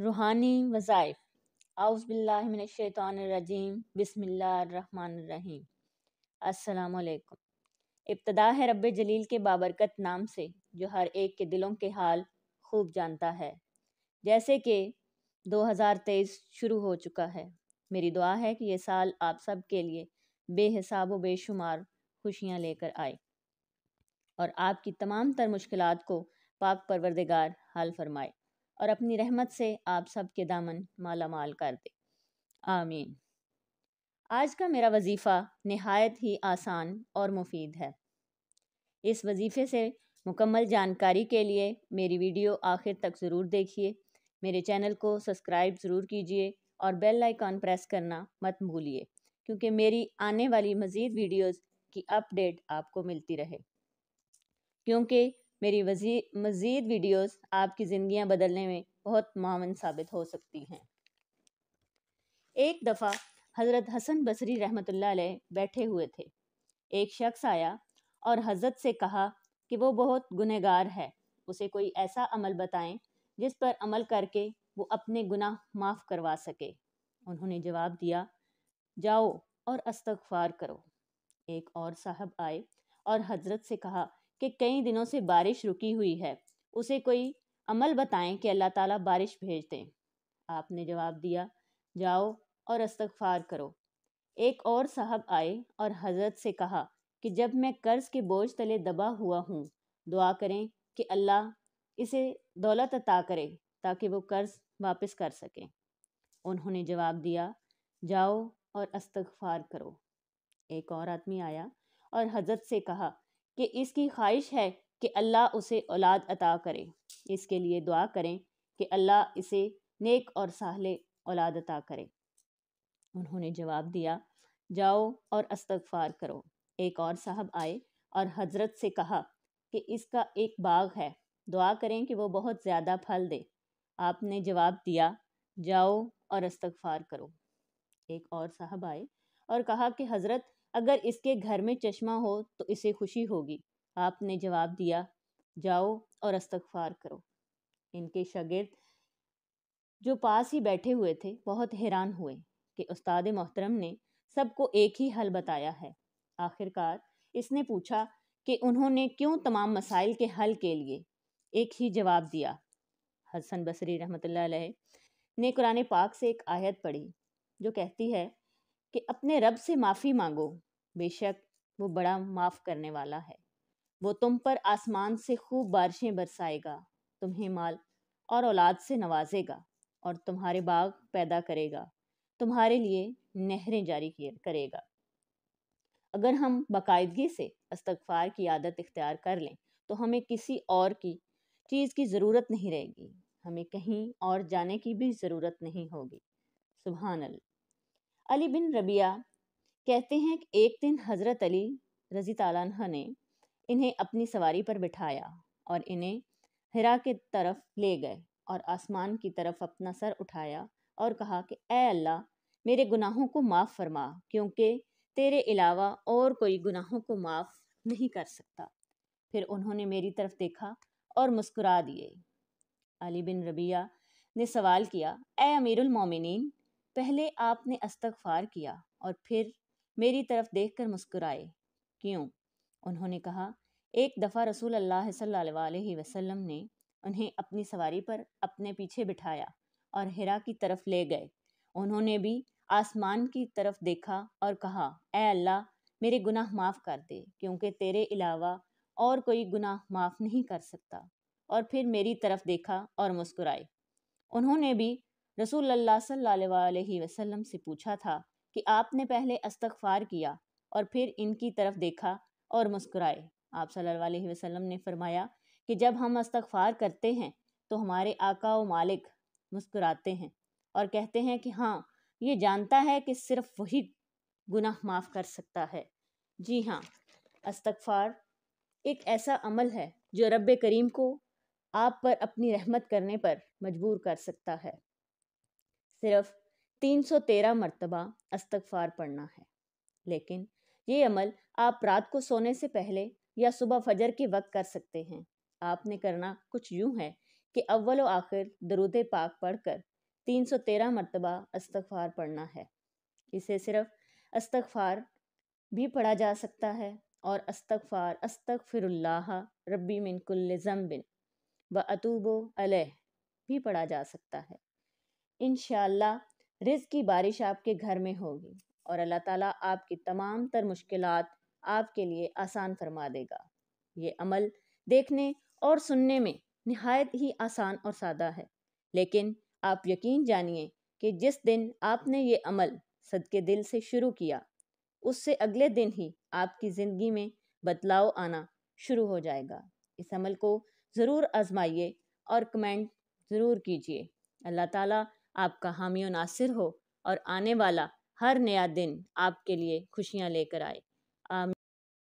रूहानी वज़ाइफ आउज़बिल्लिमिनशैतरजीम बसमीम असलकम इब्तदा है रब जलील के बाबरकत नाम से जो हर एक के दिलों के हाल खूब जानता है जैसे कि 2023 शुरू हो चुका है मेरी दुआ है कि ये साल आप सब के लिए बेहिसाब व बेशुमार खुशियाँ लेकर आए और आपकी तमाम तर मुश्किल को पाक परवरदिगार हल फरमाए और अपनी रहमत से आप सब के दामन माला माल कर दे आमीन आज का मेरा वजीफ़ा नहायत ही आसान और मुफीद है इस वजीफ़े से मुकम्मल जानकारी के लिए मेरी वीडियो आखिर तक ज़रूर देखिए मेरे चैनल को सब्सक्राइब ज़रूर कीजिए और बेल आइकॉन प्रेस करना मत भूलिए क्योंकि मेरी आने वाली मज़ीद वीडियोस की अपडेट आपको मिलती रहे क्योंकि मेरी मज़ीद वीडियोस आपकी ज़िंदियाँ बदलने में बहुत मावन साबित हो सकती हैं एक दफ़ा हज़रत हसन बसरी रहमत बैठे हुए थे एक शख्स आया और हज़रत से कहा कि वो बहुत गुनहगार है उसे कोई ऐसा अमल बताएं जिस पर अमल करके वो अपने गुनाह माफ़ करवा सके उन्होंने जवाब दिया जाओ और अस्तगफार करो एक और साहब आए और हजरत से कहा कि कई दिनों से बारिश रुकी हुई है उसे कोई अमल बताएं कि अल्लाह ताला बारिश भेज दें आपने जवाब दिया जाओ और अस्तगफार करो एक और साहब आए और हजरत से कहा कि जब मैं कर्ज के बोझ तले दबा हुआ हूँ दुआ करें कि अल्लाह इसे दौलत अता करे ताकि वो कर्ज वापस कर सकें उन्होंने जवाब दिया जाओ और अस्तगफार करो एक और आदमी आया और हजरत से कहा कि इसकी ख्वाहिश है कि अल्लाह उसे औलाद अता करे इसके लिए दुआ करें कि अल्लाह इसे नेक और साहले औलाद अता करे उन्होंने जवाब दिया जाओ और अस्तगफार करो एक और साहब आए और हजरत से कहा कि इसका एक बाग है दुआ करें कि वो बहुत ज़्यादा फल दे आपने जवाब दिया जाओ और अस्तगफार करो एक और साहब आए और कहा कि हज़रत अगर इसके घर में चश्मा हो तो इसे खुशी होगी आपने जवाब दिया जाओ और अस्तगफार करो इनके शगिर्द जो पास ही बैठे हुए थे बहुत हैरान हुए कि उस्ताद मोहतरम ने सबको एक ही हल बताया है आखिरकार इसने पूछा कि उन्होंने क्यों तमाम मसाइल के हल के लिए एक ही जवाब दिया हसन बसरी रहमत ने कुरान पाक से एक आयत पढ़ी जो कहती है कि अपने रब से माफ़ी मांगो बेशक वो बड़ा माफ़ करने वाला है वो तुम पर आसमान से खूब बारिशें बरसाएगा तुम्हें माल और औलाद से नवाजेगा और तुम्हारे बाग पैदा करेगा तुम्हारे लिए नहरें जारी करेगा अगर हम बाकायदगी से अस्तगफार की आदत इख्तियार कर लें तो हमें किसी और की चीज़ की ज़रूरत नहीं रहेगी हमें कहीं और जाने की भी ज़रूरत नहीं होगी सुबहानल्ला अली बिन रबिया कहते हैं कि एक दिन हज़रत अली रजी तला ने इन्हें अपनी सवारी पर बिठाया और इन्हें हिरा के तरफ ले गए और आसमान की तरफ अपना सर उठाया और कहा कि ए अल्लाह मेरे गुनाहों को माफ़ फरमा क्योंकि तेरे अलावा और कोई गुनाहों को माफ़ नहीं कर सकता फिर उन्होंने मेरी तरफ देखा और मुस्कुरा दिए अली बिन रबिया ने सवाल किया ए अमीरुल मोमिनीन पहले आपने अस्तगफार किया और फिर मेरी तरफ देखकर मुस्कुराए क्यों उन्होंने कहा एक दफ़ा रसूल अल्लाह सल्लल्लाहु अलैहि वसल्लम ने उन्हें अपनी सवारी पर अपने पीछे बिठाया और हिरा की तरफ ले गए उन्होंने भी आसमान की तरफ देखा और कहा ए अल्लाह मेरे गुनाह माफ़ कर दे क्योंकि तेरे अलावा और कोई गुनाह माफ़ नहीं कर सकता और फिर मेरी तरफ देखा और मुस्कुराए उन्होंने भी रसूल अल्लाह सल्लल्लाहु वसल्लम से पूछा था कि आपने पहले अस्तगफार किया और फिर इनकी तरफ देखा और मुस्कुराए आप सल्लल्लाहु अलैहि वसल्लम ने फरमाया कि जब हम अस्तगफार करते हैं तो हमारे आका व मालिक मुस्कुराते हैं और कहते हैं कि हाँ ये जानता है कि सिर्फ वही गुनाह माफ़ कर सकता है जी हाँ अस्तगफार एक ऐसा अमल है जो रब करीम को आप पर अपनी रहमत करने पर मजबूर कर सकता है सिर्फ 313 मरतबा अस्तगफार पढ़ना है लेकिन ये अमल आप रात को सोने से पहले या सुबह फजर के वक्त कर सकते हैं आपने करना कुछ यूं है कि अव्वल व आखिर दरूद पाक पढ़कर 313 मरतबा अस्तगफार पढ़ना है इसे सिर्फ अस्तगफार भी पढ़ा जा सकता है और अस्तगफार अस्तगफिरुल्लाह रब्बी मिन कुल्ल जम्बिन व अतूबो अलह भी पढ़ा जा सकता है इन रिज़ की बारिश आपके घर में होगी और अल्लाह ताला आपकी तमाम तर मुश्किल आपके लिए आसान फरमा देगा ये अमल देखने और सुनने में नहायत ही आसान और सादा है लेकिन आप यकीन जानिए कि जिस दिन आपने ये अमल सदके दिल से शुरू किया उससे अगले दिन ही आपकी ज़िंदगी में बदलाव आना शुरू हो जाएगा इस अमल को ज़रूर आजमाइए और कमेंट ज़रूर कीजिए अल्लाह ताला आपका हामी नासिर हो और आने वाला हर नया दिन आपके लिए खुशियाँ लेकर आए